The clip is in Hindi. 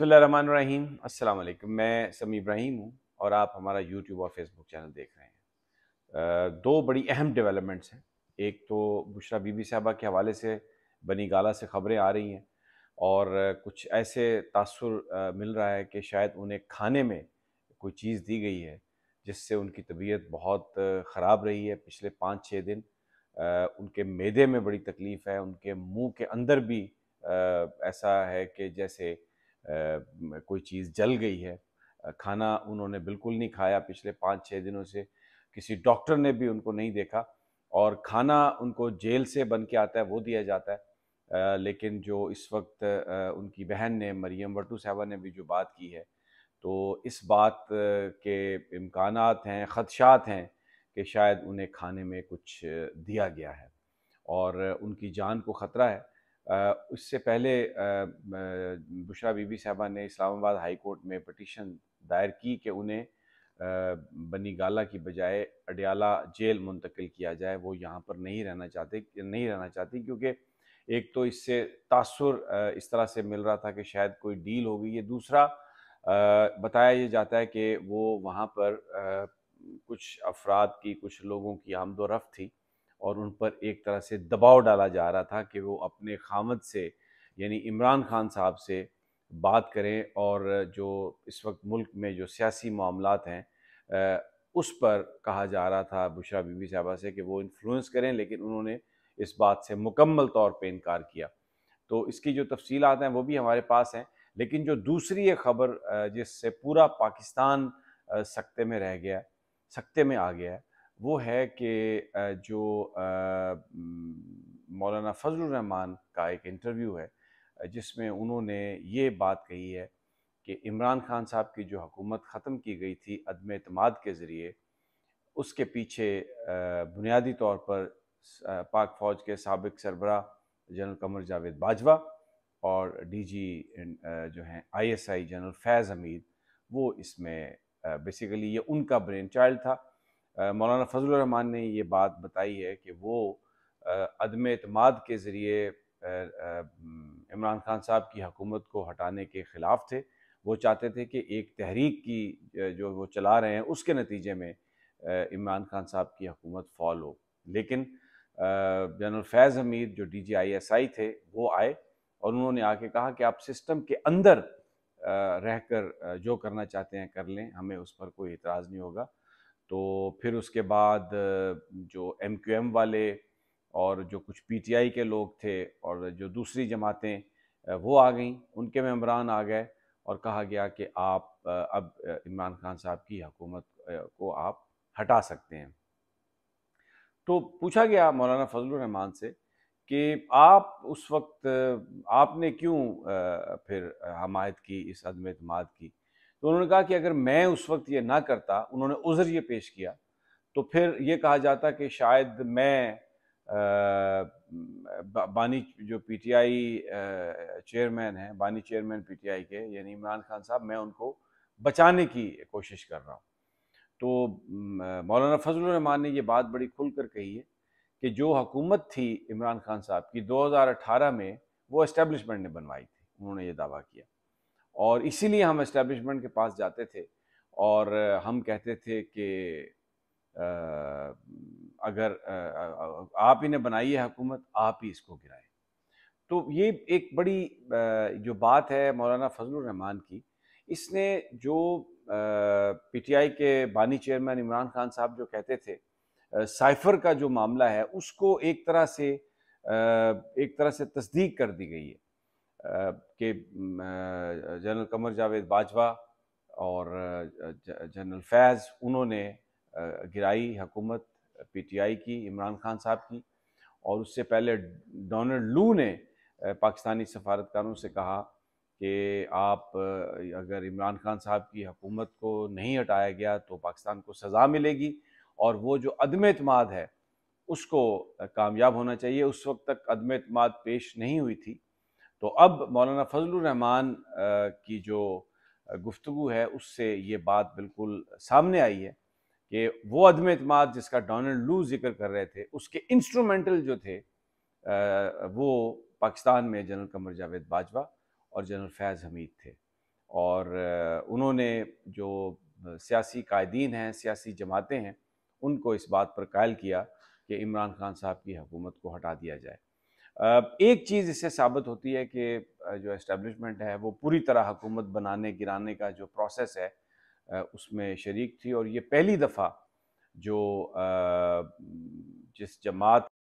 बसमीम असल मैं समी इब्राहिम हूँ और आप हमारा यूट्यूब और फेसबुक चैनल देख रहे हैं दो बड़ी अहम डेवलपमेंट्स हैं एक तो बुशरा बीबी साहबा के हवाले से बनी गाला से ख़बरें आ रही हैं और कुछ ऐसे तासर मिल रहा है कि शायद उन्हें खाने में कोई चीज़ दी गई है जिससे उनकी तबीयत बहुत ख़राब रही है पिछले पाँच छः दिन उनके मैदे में बड़ी तकलीफ़ है उनके मुँह के अंदर भी ऐसा है कि जैसे कोई चीज़ जल गई है खाना उन्होंने बिल्कुल नहीं खाया पिछले पाँच छः दिनों से किसी डॉक्टर ने भी उनको नहीं देखा और खाना उनको जेल से बन के आता है वो दिया जाता है लेकिन जो इस वक्त उनकी बहन ने मरियम वर्टू साहबा ने भी जो बात की है तो इस बात के इम्कान हैं ख़दशात हैं कि शायद उन्हें खाने में कुछ दिया गया है और उनकी जान को ख़तरा है उससे पहले बुशरा बीबी साहबा ने इस्लामाबाद हाई कोर्ट में पटिशन दायर की कि उन्हें बनी गाला की बजाय अडयाला जेल मुंतकिल किया जाए वो यहाँ पर नहीं रहना चाहते नहीं रहना चाहती क्योंकि एक तो इससे तासुर इस तरह से मिल रहा था कि शायद कोई डील हो गई है दूसरा बताया ये जाता है कि वो वहाँ पर कुछ अफराद की कुछ लोगों की आमदोरफ़ थी और उन पर एक तरह से दबाव डाला जा रहा था कि वो अपने खामद से यानी इमरान खान साहब से बात करें और जो इस वक्त मुल्क में जो सियासी मामला हैं उस पर कहा जा रहा था बुशरा बीबी साहबा से कि वो इन्फ्लुएंस करें लेकिन उन्होंने इस बात से मुकम्मल तौर पर इनकार किया तो इसकी जो तफसीलात हैं वो भी हमारे पास हैं लेकिन जो दूसरी ये खबर जिससे पूरा पाकिस्तान सकते में रह गया सकते में आ गया है वो है कि जो मौलाना फजल रहमान का एक इंटरव्यू है जिसमें उन्होंने ये बात कही है कि इमरान खान साहब की जो हुकूमत ख़त्म की गई थी अदम अतमाद के ज़रिए उसके पीछे बुनियादी तौर पर पाक फ़ौज के सबक सरबरा जनरल कमर जावेद बाजवा और डीजी जो हैं आईएसआई जनरल फैज़ हमीद वो इसमें बेसिकली ये उनका ब्रेन चाइल्ड था मौलाना फजल रहमान ने ये बात बताई है कि वो अदम अतमाद के ज़रिए इमरान खान साहब की हकूमत को हटाने के ख़िलाफ़ थे वो चाहते थे कि एक तहरीक की जो वो चला रहे हैं उसके नतीजे में इमरान खान साहब की हकूमत फॉल हो लेकिन जनरल फैज़ हमीद जो D G I S I थे वो आए और उन्होंने आके कहा कि आप सिस्टम के अंदर रहकर जो करना चाहते हैं कर लें हमें उस पर कोई इतराज़ नहीं होगा तो फिर उसके बाद जो एम क्यू एम वाले और जो कुछ पी टी आई के लोग थे और जो दूसरी जमातें वो आ गईं उनके मम्बरान आ गए और कहा गया कि आप अब इमरान खान साहब की हकूमत को आप हटा सकते हैं तो पूछा गया मौलाना फजलरहमान से कि आप उस वक्त आपने क्यों फिर हमायत की इस अदम अतमाद की तो उन्होंने कहा कि अगर मैं उस वक्त ये ना करता उन्होंने उज़र ये पेश किया तो फिर ये कहा जाता कि शायद मैं आ, बानी जो पीटीआई चेयरमैन हैं बानी चेयरमैन पीटीआई के यानी इमरान खान साहब मैं उनको बचाने की कोशिश कर रहा हूँ तो मौलाना फजल रहमान ने ये बात बड़ी खुल कर कही है कि जो हुकूमत थी इमरान खान साहब की 2018 में वो इस्टेब्लिशमेंट ने बनवाई थी उन्होंने ये दावा किया और इसीलिए हम इस्टेब्लिशमेंट के पास जाते थे और हम कहते थे कि अगर आप ही ने बनाई है हुकूमत आप ही इसको गिराए तो ये एक बड़ी जो बात है मौलाना फजल रहमान की इसने जो पीटीआई के बानी चेयरमैन इमरान खान साहब जो कहते थे साइफर का जो मामला है उसको एक तरह से एक तरह से तस्दीक कर दी गई है के जनरल कमर जावेद बाजवा और जनरल फैज़ उन्होंने गिराई हकूमत पीटीआई की इमरान खान साहब की और उससे पहले डोनल्ड लू ने पाकिस्तानी सफारतकारों से कहा कि आप अगर इमरान खान साहब की हकूमत को नहीं हटाया गया तो पाकिस्तान को सज़ा मिलेगी और वो जो अदम अतमाद है उसको कामयाब होना चाहिए उस वक्त तक अदम अतमाद पेश नहीं हुई थी तो अब मौलाना फजलरहमान की जो गुफ्तु है उससे ये बात बिल्कुल सामने आई है कि वो अदम अतमाद जिसका डोनल्ड लू जिक्र कर रहे थे उसके इंस्ट्रूमेंटल जो थे वो पाकिस्तान में जनरल कमर जावेद बाजवा और जनरल फैज़ हमीद थे और उन्होंने जो सियासी कायदीन हैं सियासी जमातें हैं उनको इस बात पर कायल किया कि इमरान खान साहब की हुकूमत को हटा दिया जाए एक चीज़ इससे साबित होती है कि जो एस्टेब्लिशमेंट है वो पूरी तरह हुकूमत बनाने गिराने का जो प्रोसेस है उसमें शरीक थी और ये पहली दफ़ा जो जिस जमात